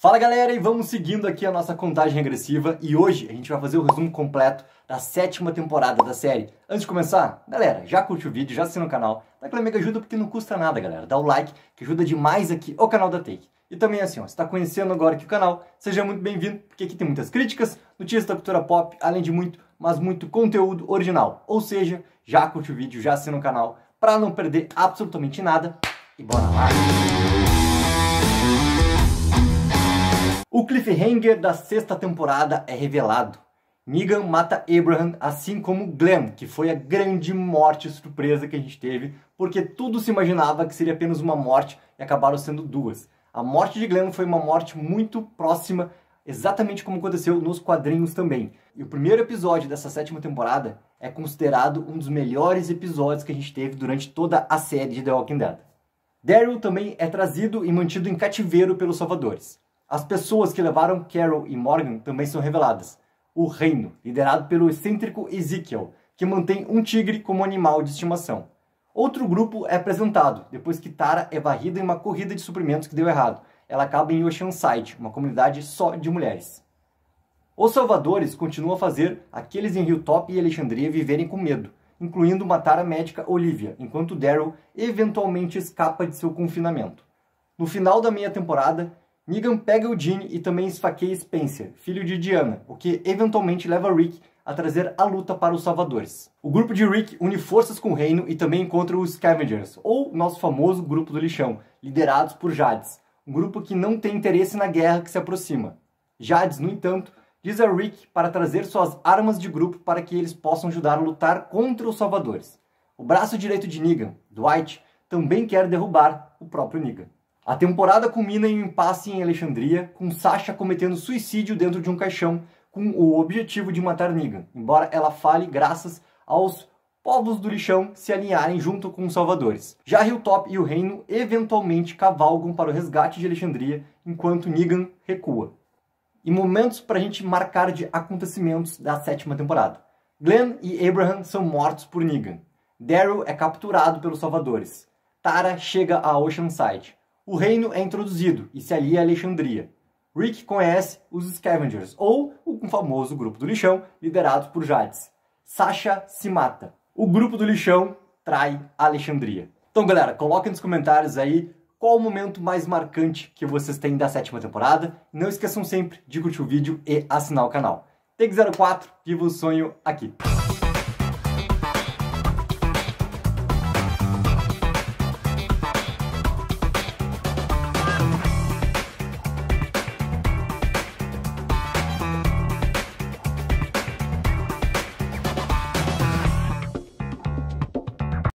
Fala galera, e vamos seguindo aqui a nossa contagem regressiva e hoje a gente vai fazer o resumo completo da sétima temporada da série. Antes de começar, galera, já curte o vídeo, já assina o canal, dá aquela mega ajuda porque não custa nada, galera. Dá o like que ajuda demais aqui o canal da Take. E também assim, ó, se está conhecendo agora aqui o canal, seja muito bem-vindo, porque aqui tem muitas críticas, notícias da cultura pop, além de muito, mas muito conteúdo original. Ou seja, já curte o vídeo, já assina o canal, para não perder absolutamente nada e bora lá! O cliffhanger da sexta temporada é revelado. Negan mata Abraham, assim como Glenn, que foi a grande morte surpresa que a gente teve, porque tudo se imaginava que seria apenas uma morte e acabaram sendo duas. A morte de Glenn foi uma morte muito próxima, exatamente como aconteceu nos quadrinhos também. E o primeiro episódio dessa sétima temporada é considerado um dos melhores episódios que a gente teve durante toda a série de The Walking Dead. Daryl também é trazido e mantido em cativeiro pelos Salvadores. As pessoas que levaram Carol e Morgan também são reveladas. O reino, liderado pelo excêntrico Ezekiel, que mantém um tigre como animal de estimação. Outro grupo é apresentado, depois que Tara é varrida em uma corrida de suprimentos que deu errado. Ela acaba em Oceanside, uma comunidade só de mulheres. Os salvadores continuam a fazer aqueles em Hilltop e Alexandria viverem com medo, incluindo matar a médica Olivia, enquanto Daryl eventualmente escapa de seu confinamento. No final da meia temporada, Negan pega o Jean e também esfaqueia Spencer, filho de Diana, o que eventualmente leva Rick a trazer a luta para os Salvadores. O grupo de Rick une forças com o Reino e também encontra os Scavengers, ou nosso famoso Grupo do Lixão, liderados por Jades, um grupo que não tem interesse na guerra que se aproxima. Jades, no entanto, diz a Rick para trazer suas armas de grupo para que eles possam ajudar a lutar contra os Salvadores. O braço direito de Negan, Dwight, também quer derrubar o próprio Negan. A temporada culmina em um impasse em Alexandria, com Sasha cometendo suicídio dentro de um caixão com o objetivo de matar Negan, embora ela fale graças aos povos do lixão se alinharem junto com os salvadores. Já Hilltop e o reino eventualmente cavalgam para o resgate de Alexandria, enquanto Negan recua. E momentos para a gente marcar de acontecimentos da sétima temporada. Glenn e Abraham são mortos por Negan. Daryl é capturado pelos salvadores. Tara chega a Oceanside o reino é introduzido e se alia a Alexandria. Rick conhece os Scavengers, ou o famoso Grupo do Lixão, liderado por Jades. Sasha se mata. O Grupo do Lixão trai Alexandria. Então, galera, coloquem nos comentários aí qual o momento mais marcante que vocês têm da sétima temporada. Não esqueçam sempre de curtir o vídeo e assinar o canal. Take 04, viva o sonho aqui!